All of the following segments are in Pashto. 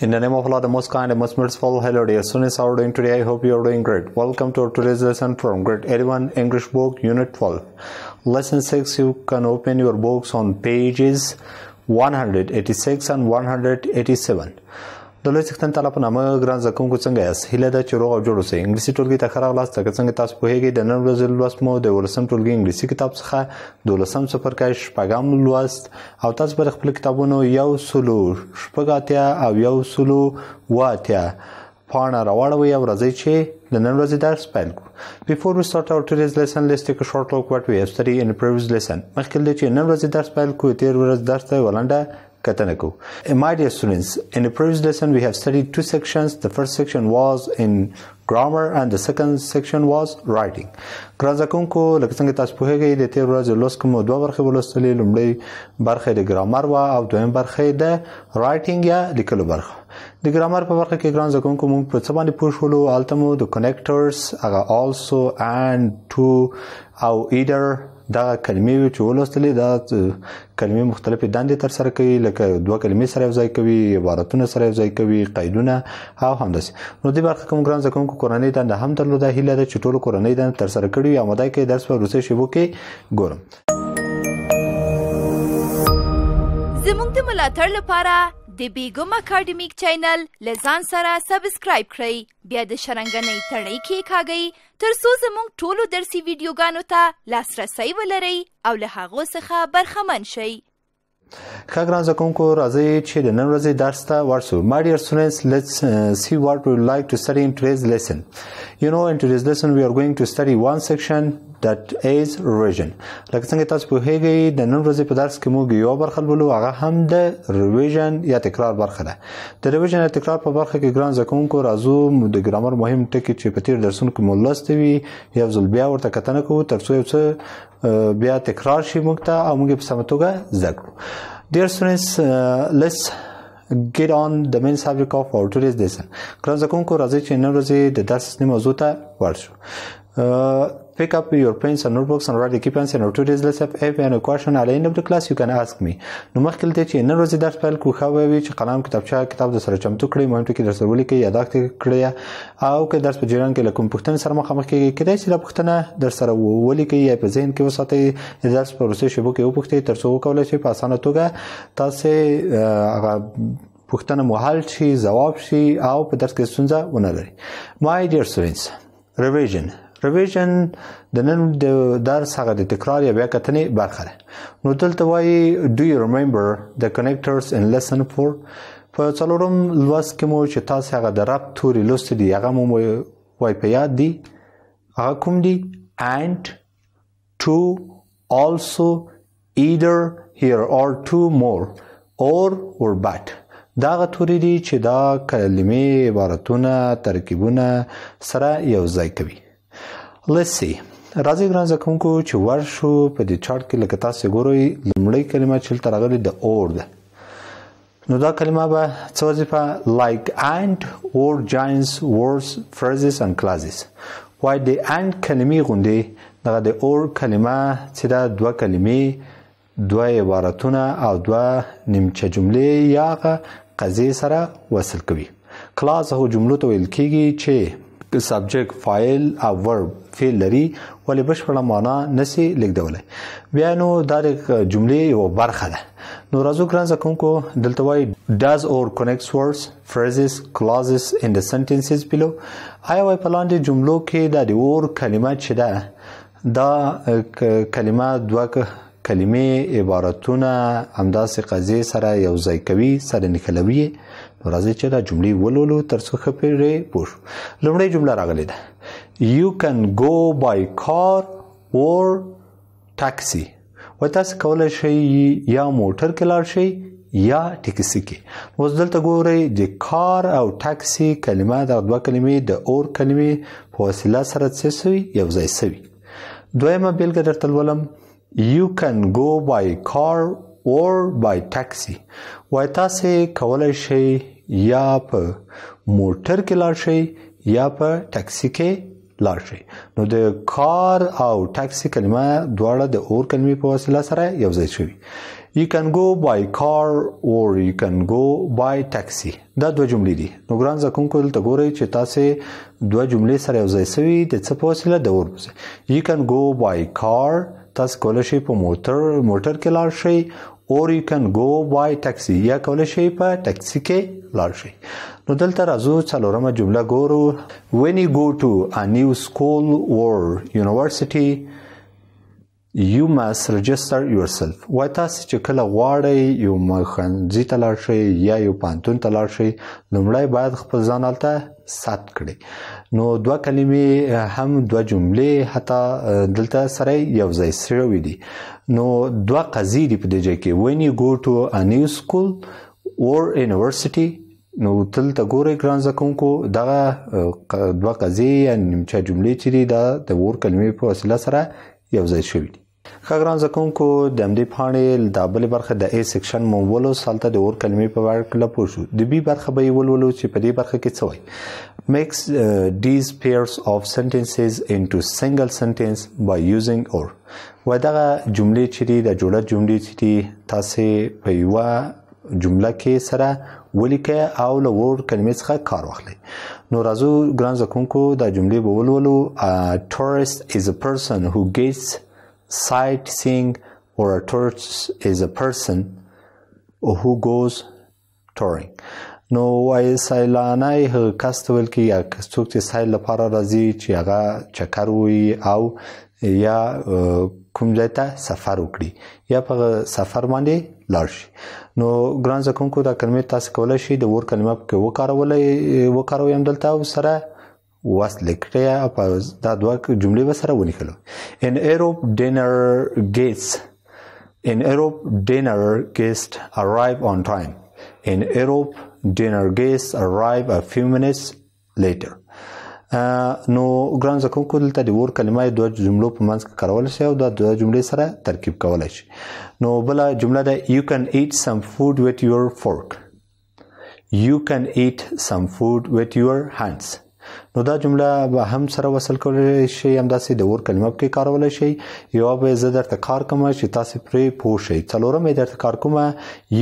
In the name of Allah, the most kind and most merciful, hello dear students, how are you doing today? I hope you are doing great. Welcome to today's lesson from Grade 81 English Book, Unit 12. Lesson 6, you can open your books on pages 186 and 187. د لوی څښتن تعالی په نامه ګران زکونکو څنګه یاست هیله ده چې روغ او جوړ اوسئ انګلیسي ټولګي ته ښه راغلاست لکه څنګه تاسو پوهیږئ د نن ورځې لوست مو د ولسم ټولګي انګلیسي کتاب څخه دولسم څپرکی شپږم لوست او تاسو پر خپل کتابونو یو سلو شپږ اتیا او یو سلو اوه اتیا پاڼه راوړوي او راځي چې The non residents spend. Before we start our today's lesson, let's take a short look what we have studied in the previous lesson. مخکې چې نن ورځې درس پیل کوو تیر ورځ درس ته ولنده Katanako. My dear students, in the previous lesson we have studied two sections. The first section was in grammar and the second section was writing. ګران زکونکو لکه څنګه تاسو په هغه د تیر ورځې لوس کوم دوه برخې ولستلې لومړی برخه د ګرامر وا او دویم برخه د رائټینګ یا لیکلو برخه د ګرامر په برخه کې ګران زکونکو موږ په څه باندې پوه شولو التمو د کنیکټرز هغه also and to او either دا کلمې چې ولوستلې دا کلمې مختلفې دندې تر سره کوي لکه دوه کلمې سره یو ځای کوي عبارتونه سره یو ځای کوي قیدونه او همداسې نو دې برخه کوم ګران ځکه کوم کورنۍ دنده هم درلوده هیله ده چې ټول کورنۍ دنده تر سره کړي او مدای کې درس په روسي شیبو کې ګورم زمونږ د ملاتړ لپاره د بیګم اکیډمیک چینل لزان سره سبسکرایب کړئ بیا د شرنګنۍ تړۍ کې کاږئ تر څو زموږ ټولو درسي ویډیوګانو ته لاسرسی ولرئ او له هغو څخه برخمن شئ ښاګران زکونکو راځي چې د نن ورځې درس ته ورسو ما ډیر سټوډنټس لیټس سی واټ وی لایک ټو سټډي ان ټوډیز لیسن You know, in today's lesson we are going to study one section that is revision. لکه څنګه تاسو په هیګي د نن ورځې په درس کې موږ یو برخه لولو هغه هم د ریویژن یا تکرار برخه ده. د ریویژن یا تکرار په برخه کې ګران ځکونکو راځو د ګرامر مهم ټکي چې په تیر درسونو کې مو لوستوي یو ځل بیا ورته کتنه کوو ترڅو یو څه بیا تکرار شي موږ ته او موږ په سمه توګه زده کړو. Dear students, uh, let's get on the main subject of our today's lesson ګران زده کوونکو راځئ چې نن ورځې د درس اصلي موضوع ته ورشو Pick up your pens and notebooks and write the key points in our today's lesson. If you have a question at any of the class, you can ask me. نو مخکې ته چې نن ورځې درس پیل کو خو وی چې قلم کتابچه کتاب در سره چمتو کړی مهم ټکي در سره ولیکي یاداښت کړی او که درس په جریان کې لکم پښتنه سره مخامخ کیږي کله چې د پښتنه در سره ولیکي یا په ذهن کې وساتي درس پر وسې شبو کې وپښتې تر څو کولای شي په اسانه توګه تاسو هغه پوښتنه مو حل شي ځواب شي او په درس کې ستونزه ونه لري مای ډیر سټوډنټس ریویژن ریویژن د نن د درس هغه د تکرار یا بیاکتنې برخه ده نو دلته وایي do you remember the connectors in lesson 4 په څلورم لوست کې مو چې تاسو هغه د رب توري لوست دي هغه مو وای په یاد دي هغه کوم دي and to also either here or two more or or but دا غتوري دي چې دا کلمې عبارتونه ترکیبونه سره یو ځای کوي لسی راځي ګران زکونکو چې ورشو په دې چارت کې لکه تاسو ګورئ لمړی کلمه چې تل راغلي د اور ده نو دا کلمه به څه وظیفه like and or giants words phrases and clauses why the and کلمې غونډې دغه د اور کلمه چې دا دوه کلمې دوه عبارتونه او دوه نیمچه جملې یا قضیه سره وصل کوي کلاس هو جملو ته ویل کیږي چې که سبجیکټ فایل او ورب فعل لري ولې بشپړه معنا نسی لیکدولای بیا نو دا د جملې یو برخه ده نو راځو ګران زکونکو دلته وای does or connects words phrases clauses in the sentences below آیا وای په لاندې جملو کې د اور کلمه چې ده دا کلمه دوه کلمې عبارتونه همداسې قضیه سره یو ځای کوي سره نښلوي نو راځي چې دا جملې ولولو ترڅو خپلې پوښ لومړی جمله راغلې ده یو کین گو بای کار اور ټاکسي و تاسو کولای شئ یا موټر کې لاړ شئ یا ټیکسي کې اوس دلته ګورئ د کار او ټاکسي کلمه د دوه کلمې د اور کلمې په وسیله سره څه شوی یو ځای شوی دویمه بیلګه درته ولم you can go by car or by taxi وای تاسو کولای شئ یا په موټر کې لاړ شئ یا په ټاکسي کې لاړ شئ نو د کار او ټاکسي کلمه دواړه د اور کلمې په وسیله سره یوځای شوي you can go by car or you can go by taxi دا دوه جملې دي نو ګران ځکونکو ته ګورئ چې تاسو دوه جملې سره یوځای شوي د څه په وسیله د اور په you can go by car تاسو کولای شئ په موټر موټر کې لاړ شئ اور یو کین ګو بای ټاکسي یا کولای شئ په ټاکسي کې لاړ شئ نو دلته راځو څلورمه جمله ګورو when you go to a new school or university you must register yourself وای تاسو چې کله غواړئ یو مخنځي ته لاړ شئ یا یو پانتون ته لاړ شئ لومړی باید خپل ځان الته ثبت کړي نو دوه کلمې هم دوه جملې حتی دلته سره یو ځای سره دي نو دوه قضیې دي په دې ځای کې when you go to a new school or university نو تل ته ګورې ګران زکونکو دغه دوه قضیې یا نیمچه جملې چې دي دا د ور کلمې په وسیله سره یو ځای شوې دي خګران زکونکو د امدی پاڼې د بل برخه د ای سیکشن مو ولو سالته د اور کلمې په وړ کله پوښو د بی برخه به ولولو چې په دې برخه کې څه وای makes uh, these pairs of sentences into single sentence by using or و دا جملې چې دی د جوړه جملې چې دی تاسو په یو جمله کې سره ولیکه او له ور کلمې څخه کار واخلي نو راځو ګران زکونکو د جملې بولولو a uh, tourist is a person who gets sightseeing or a tourist is a person who goes touring نو وای سیلانای کس ته ویل کی یا څوک چې سیل لپاره راځي چې هغه چکر وي او یا کوم ځای ته سفر وکړي یا په سفر باندې لاړ شي نو ګران زکونکو دا کلمې تاسو کولای شي د ور کلمه په وکارولې وکاروي هم دلته سره وستلیکټیا په دا دوه جملې به سره ونیکلو ان ایروپ ډینر ګیټس ان ایروپ ډینر ګیسټ ارایو اون ټایم ان ایروپ ډینر ګیس ارایو ا فیو منټس لیټر نو ګران زکه کو دلته د ور کلمه دوه جملو په منځ کې کارول شي او دا دوه جملې سره ترکیب کولای شي نو بل جمله ده یو کین ایټ سم فود وذ یور فورک یو کین ایټ سم فود وذ یور هاندز نو دا جمله به هم سره وصل کولای شي هم داسې د ور کلمه کې کارولای شي یو به زه درته کار کوم چې تاسو پرې پوه شئ څلورم یې درته کار کوم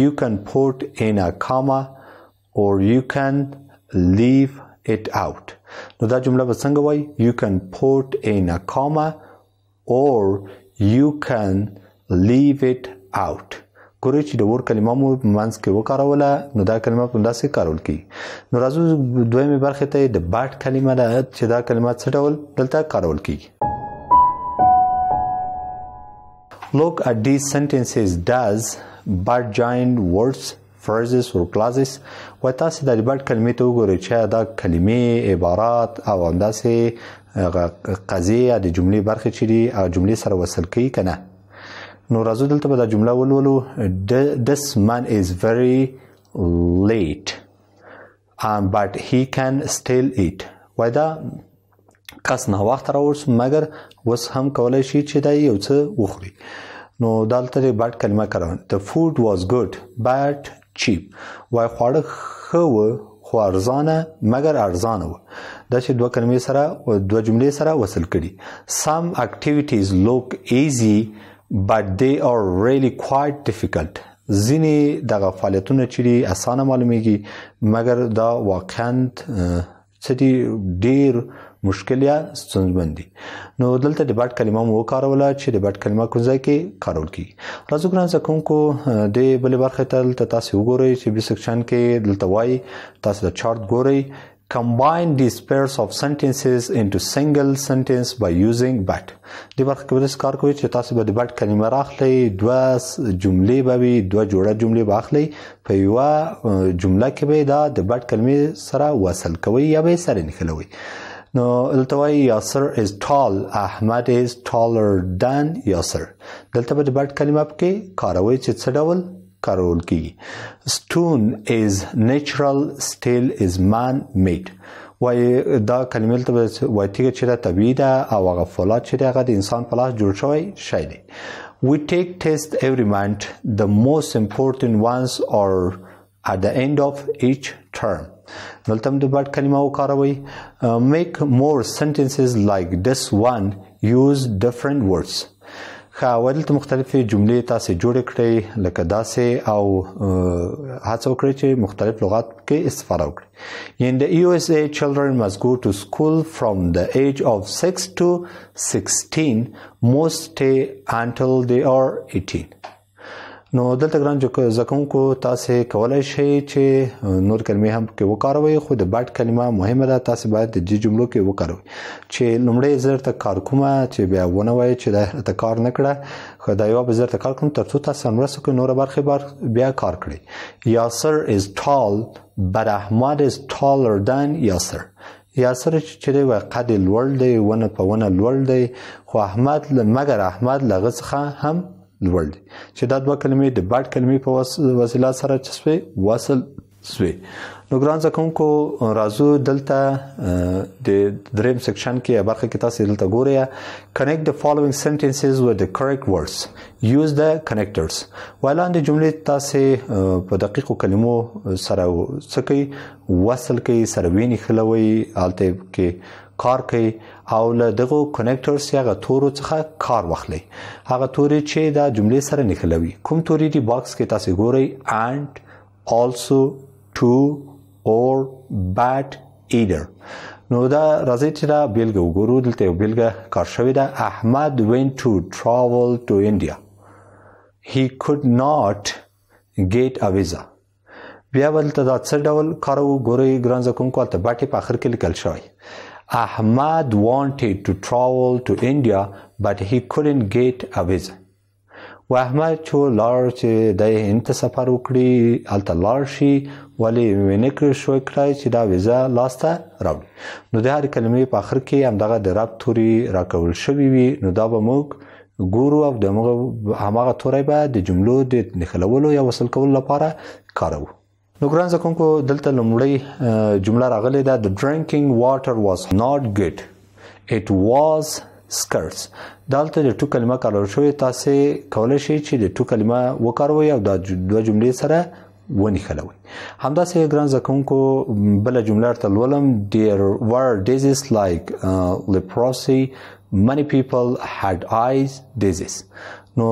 you can put in a comma or you can leave it out نو دا جمله به څنګه وای you can put in a comma or you can leave it out کورې چې د ور کلمه مو منځ کې وکاروله نو دا کلمه په داسې کارول کی نو راځو دویمه برخه ته د باټ کلمه ده چې دا کلمه څه ډول دلته کارول کیږي look at these sentences does but joined words phrases or clauses و تاسو د بل کلمې ته وګورئ چې دا کلمې عبارات او همداسې قضیه د جملې برخه چي دي او جملې سره وصل کوي کنه نو راځو دلته به دا جمله ولولو this man is very late um, but he can still eat وای دا کس نه وخت راورس مګر وس هم کولای شي چې دا یو څه وخوري نو دلته بټ کلمه کارون the food was good but cheap وای خواړه خو خو ارزانه مګر ارزانه و دا چې دوه کلمې سره دوه جملې سره وصل کړي some activities look easy but they are really quite difficult ځینې دغه فعالیتونه چې اسانه معلومیږي مګر دا واقعا څه ډیر مشکل یا ستونزمن دي نو دلته ډیبټ کلمه مو وکاروله چې ډیبټ کلمه کوم ځای کې کارول کی راځو ګران زکونکو د بلې برخې ته تاسو وګورئ چې بي سیکشن کې دلته وای تاسو د چارت ګورئ combine these pairs of sentences into single sentence by using but د برخه کې ورس کار کوي چې تاسو به د but کلمه راخلي دوه جملې به وي دوه جوړه جملې به اخلي په یو جمله کې به دا د but کلمې سره وصل کوي یا به سره نښلوي نو دلته وایي یاسر از tall احمد از taller than یاسر دلته به د but کلمه په کې کاروي چې څه ډول کارول کیږي stone is natural steel is man made وای دا کلمې ته وای تیګه چې دا طبیعي ده او هغه فولاد چې هغه د انسان په لاس جوړ شوی شی دی we take test every month the most important ones are at the end of each term دلته د بډ کلمه وکاروي uh, make more sentences like this one use different words خاولته مختلفې جملې تاسو جوړ کړئ لکه داسې او هڅه وکړئ چې مختلف لغات کې استفاده وکړئ یعنی د یو اس ای چلډرن must go to school from the age of 6 to 16 most stay until they are 18 نو دلته ګران ځکونکو تاسو کولای شئ چې نور کلمې هم کې وکاروي خو د بټ کلمه مهمه ده تاسو باید د جی جملو کې وکاروي چې لمړی زر ته کار کومه چې بیا ونه وای چې دا ته کار نکړه خو دا یو به زر ته کار کوم ترڅو تاسو مرسته کوئ نور برخه بار بیا کار کړئ یاسر از ټال but Ahmad is taller than Yasser یا سره چې دی قد لوړ دی ونه په ونه لوړ دی خو احمد مګر احمد لغه څخه هم لوړ دي چې دا دوه کلمې د بډ کلمې په وسیله سره چسوي وصل سوي نو ګران زکونکو رازو دلته د دریم سیکشن کې برخه کې تاسو دلته ګورئ connect the following sentences with the correct words use the connectors ولاندې جملې تاسو په دقیقو کلمو سره سکی وصل کوي سره ویني خلوي حالت کې کار کوي او له دغه کنیکټرز یا تورو څخه کار واخلي هغه توري چې دا جملې سره نښلوي کوم توري دی باکس کې تاسو ګورئ and also to or but either نو دا راځي چې دا بیلګه وګورو دلته یو بیلګه کار شوې ده احمد went to travel to india he could not get a visa بیا ولته دا څه ډول کارو ګوري ګرانځ کوم کول ته باټي په اخر کې لیکل شوی Ahmad wanted to travel to India, but he couldn't get a visa. و احمد چې لاړ چې د هند ته سفر وکړي هلته لاړ شي ولې ونه کړ شوی کړای چې دا ویزه لاسته راوړي نو د هر کلمې په آخر کې همدغه د رب توري راکول شوی وي نو دا به موږ ګورو او دغه هماغه توري به د جملو د نښلولو یا وصل کولو لپاره کارو نو ګران زکونکو دلته لمړی جمله راغلې ده د ډرینکینګ واټر واز ناٹ ګډ اټ واز سکرټس دلته د ټو کلمه کارول شوې تاسو کولای شئ چې د ټو کلمه وکاروئ او د دوه جملې سره ونی خلوي همداسې ګران زکونکو بل جمله تر ولم ډیر ور ډیزیز لایک لیپروسی many people had eyes disease نو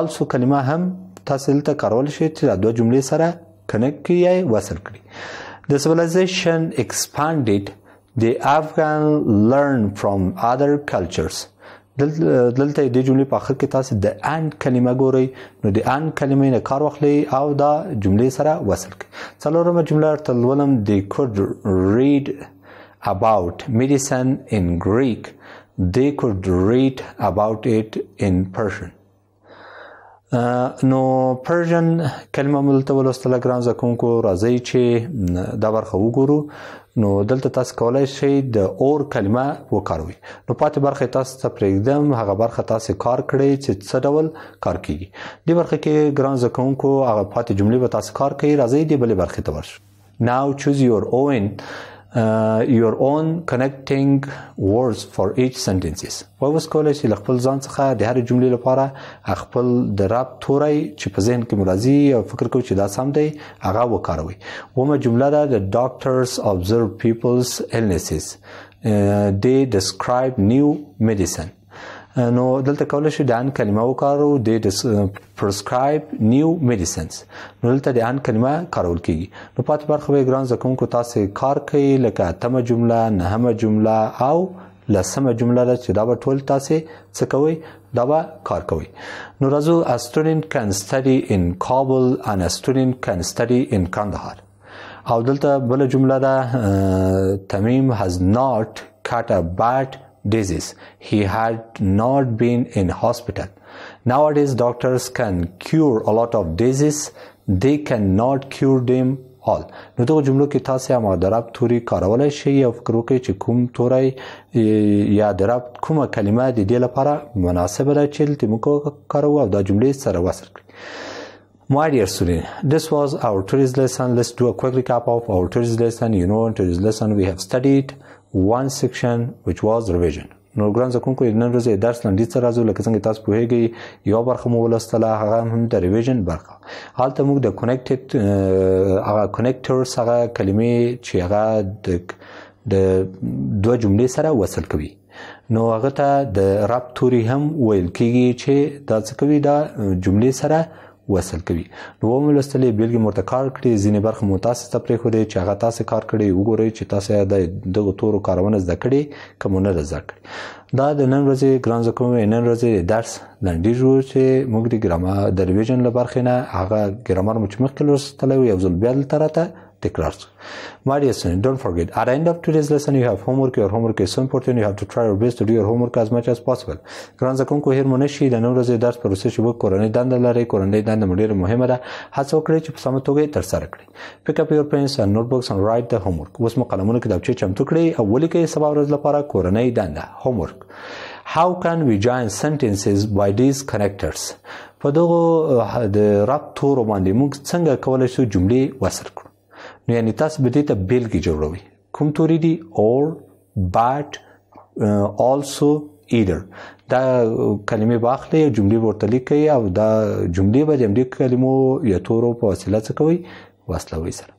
also کلمه هم تاسو دلته کارول شئ چې د دوه جملې سره connect کړي یا وصل کړي the civilization expanded the afghan learn from other cultures دلته د جملې په اخر کې تاسو د ان کلمه ګورئ نو د ان کلمې نه کار واخلې او دا جملې سره وصل کړئ څلورمه جمله تر ولم د could read about medicine in greek they could read about it in persian نو پرژن کلمه ملته ولوستل ګران زکونکو راځي چې دا برخه وګورو نو دلته تاسو کولای شئ د اور کلمه وکاروئ نو پاتې برخه تاسو ته پرېږدم هغه برخه تاسو کار کړئ چې څه ډول کار کیږي د برخه کې ګران زکونکو هغه پاتې جملې به تاسو کار کوي راځي د بلې برخه ته ورشو now choose your own uh, your own connecting words for each sentences و اوس کولای شئ خپل ځان څخه د هر جملې لپاره خپل د رب توري چې په ذهن کې مرضی او فکر کوئ چې دا سم دی هغه وکاروئ ومه جمله ده د ډاکټرز observe people's illnesses uh, they describe new medicine نو دلته کولای شو د ان کلمه وکارو د پرسکرایب نیو میډیسنز نو دلته د ان کلمه کارول کیږي نو پاتې برخه به ګران زکوم کو تاسو کار کوي لکه اتمه جمله نهمه جمله او لسمه جمله ده چې دا به ټول تاسو څه کوي دا به کار کوي نو راځو a student can study in Kabul and a student can study in Kandahar او دلته بل جمله ده تمیم has not cut a bad disease. He had not been in hospital. Nowadays, doctors can cure a lot of disease. They cannot cure them all. نو دغه جملو کې تاسو هم درب توري کارولای شئ او فکر وکړئ چې کوم توري یا درب کومه کلمه د دې لپاره مناسبه ده چې لته موږ کارو او دا جملې سره وصل کړئ. My dear student, this was our today's lesson. Let's do a quick recap of our today's lesson. You know, in today's lesson we have studied one section which was revision نو ګران زکونکو نن ورځ درس لاندې څه راځو لکه څنګه تاسو پوهیږئ یو برخه مو ولستله هغه هم د ریویژن برخه حالته موږ د کنیکټډ هغه کنیکټرز هغه کلمې چې هغه د د دوه جملې سره وصل کوي نو هغه ته د رب توري هم ویل کیږي چې دا څه کوي دا جملې سره وصل کوي نو ومه لستلې بیلګې مرته کار کړي ځینې برخه مو تاسو ته پریښودې چې هغه تاسو کار کړي وګورئ چې تاسو د دغه تورو کارونه زده کړي کوم نه زده کړي دا د نن ورځې ګران زده کوم نن ورځې درس لنډیز و چې موږ د ګرامر د ریویژن لپاره نه هغه ګرامر مچ مخکې لوستلې یو ځل بیا ترته تکرار My dear students, don't forget, at the end of today's lesson, you have homework. Your homework is so important. You have to try your best to do your homework as much as possible. ګران زده کوونکو هیر مو نشي د نن ورځې درس پر وسې شوب کورنۍ دنده لري کورنۍ دنده مو ډیره مهمه ده هڅه وکړئ چې په سم توګه ترسره کړئ Pick up your pens and notebooks and write the homework. اوس مو قلمونه کتابچې چمتو کړئ او ولیکئ سبا ورځ لپاره کورنۍ دنده homework. How can we join sentences by these connectors? په دغه د رب تور باندې موږ څنګه کولای شو جملې وصل کړو نو یعنی تاسو به دې ته بیلګې جوړوي کوم توري دي اور بات also either دا کلمې واخلې او جملې ورته لیکي او دا جملې به د کلمو یا تورو په وسیله څه کوي واسلوي سره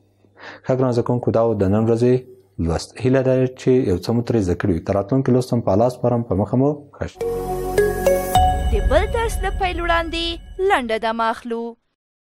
خګران زکون کو دا د نن ورځې لوست هله دا چې یو څه مترې ذکرې تراتون کې لوستم په لاس پرم په مخه مو خښ د بل درس د پیل وړاندې لنډه د ماخلو